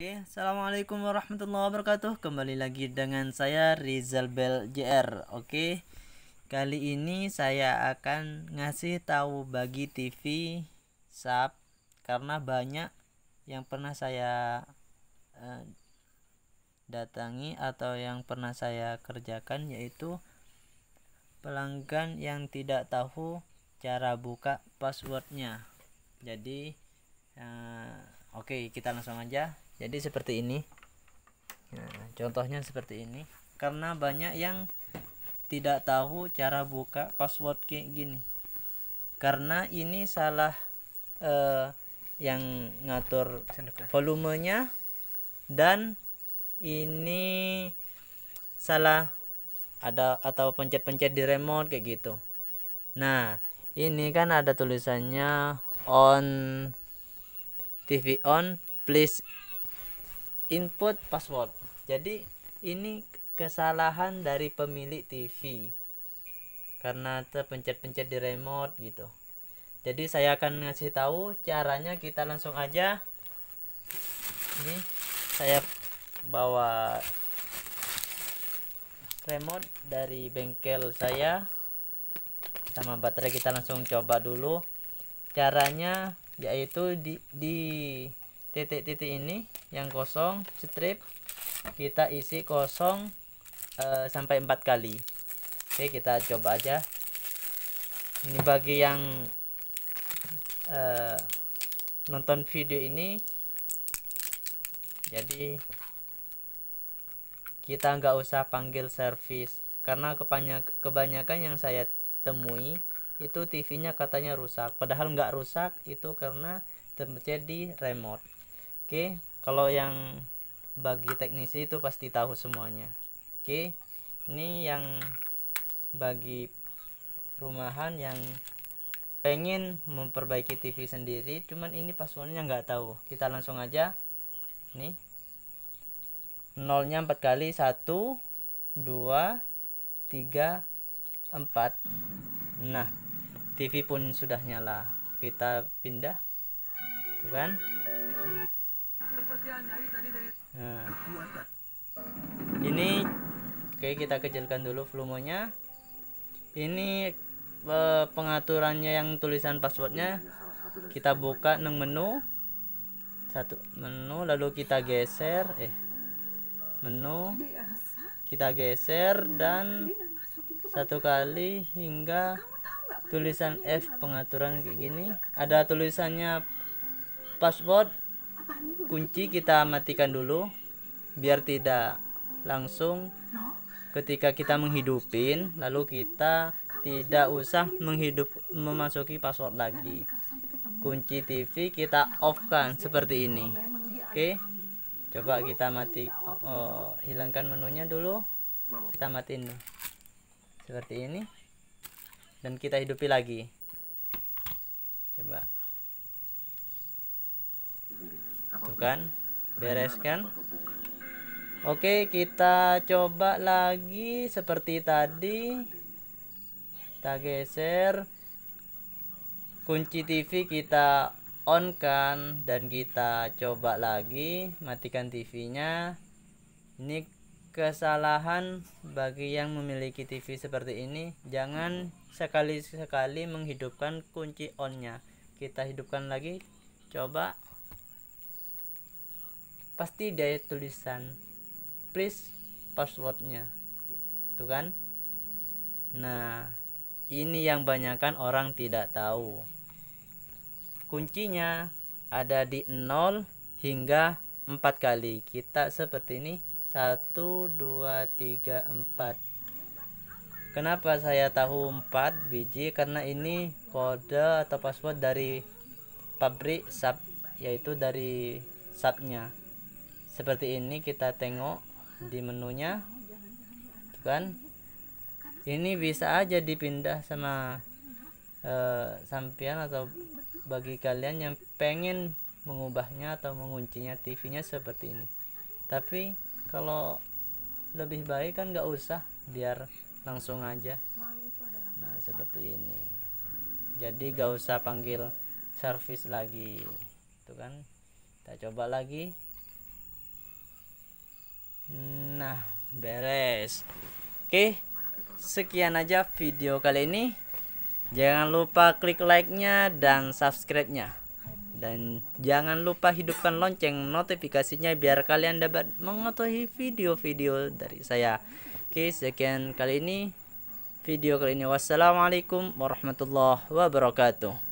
Oke, assalamualaikum warahmatullahi wabarakatuh. Kembali lagi dengan saya Rizal Bel JR. Oke, kali ini saya akan ngasih tahu bagi TV sub karena banyak yang pernah saya eh, datangi atau yang pernah saya kerjakan yaitu pelanggan yang tidak tahu cara buka passwordnya. Jadi, eh, oke kita langsung aja jadi seperti ini nah, contohnya seperti ini karena banyak yang tidak tahu cara buka password kayak gini karena ini salah uh, yang ngatur volumenya dan ini salah ada atau pencet-pencet di remote kayak gitu nah ini kan ada tulisannya on TV on please input password jadi ini kesalahan dari pemilik TV karena terpencet-pencet di remote gitu jadi saya akan ngasih tahu caranya kita langsung aja ini saya bawa remote dari bengkel saya sama baterai kita langsung coba dulu caranya yaitu di, di titik-titik ini yang kosong strip kita isi kosong e, sampai empat kali oke kita coba aja ini bagi yang e, nonton video ini jadi kita nggak usah panggil service karena kebanyakan yang saya temui itu TV-nya katanya rusak padahal nggak rusak itu karena terjadi remote Oke, kalau yang bagi teknisi itu pasti tahu semuanya. Oke, ini yang bagi rumahan yang pengen memperbaiki TV sendiri, cuman ini passwordnya nggak tahu. Kita langsung aja. Nih, nolnya empat kali satu, dua, tiga, empat. nah TV pun sudah nyala kita pindah tuh kan nah. ini oke kita kecilkan dulu volumenya ini eh, pengaturannya yang tulisan passwordnya kita buka neng menu satu menu lalu kita geser eh menu kita geser dan satu kali hingga tulisan F pengaturan kayak gini ada tulisannya password kunci kita matikan dulu biar tidak langsung ketika kita menghidupin lalu kita tidak usah menghidup memasuki password lagi kunci TV kita off kan seperti ini oke okay? coba kita mati oh, hilangkan menunya dulu kita matiin seperti ini dan kita hidupi lagi tuh kan bereskan oke kita coba lagi seperti tadi kita geser kunci TV kita on kan dan kita coba lagi matikan TV nya ini kesalahan bagi yang memiliki TV seperti ini jangan sekali-sekali menghidupkan kunci on nya kita hidupkan lagi coba pasti dia tulisan please passwordnya itu kan nah ini yang banyakkan orang tidak tahu kuncinya ada di 0 hingga 4 kali kita seperti ini 1 2 3 4 kenapa saya tahu 4 biji karena ini kode atau password dari pabrik sub yaitu dari subnya seperti ini kita tengok di menunya Tuh kan ini bisa aja dipindah sama uh, sampean atau bagi kalian yang pengen mengubahnya atau menguncinya TV-nya seperti ini tapi kalau lebih baik kan nggak usah biar langsung aja nah seperti ini jadi gak usah panggil service lagi itu kan kita coba lagi Nah, beres. Oke, sekian aja video kali ini. Jangan lupa klik like-nya dan subscribe-nya. Dan jangan lupa hidupkan lonceng notifikasinya biar kalian dapat mengetahui video-video dari saya. Oke, sekian kali ini. Video kali ini. Wassalamualaikum warahmatullahi wabarakatuh.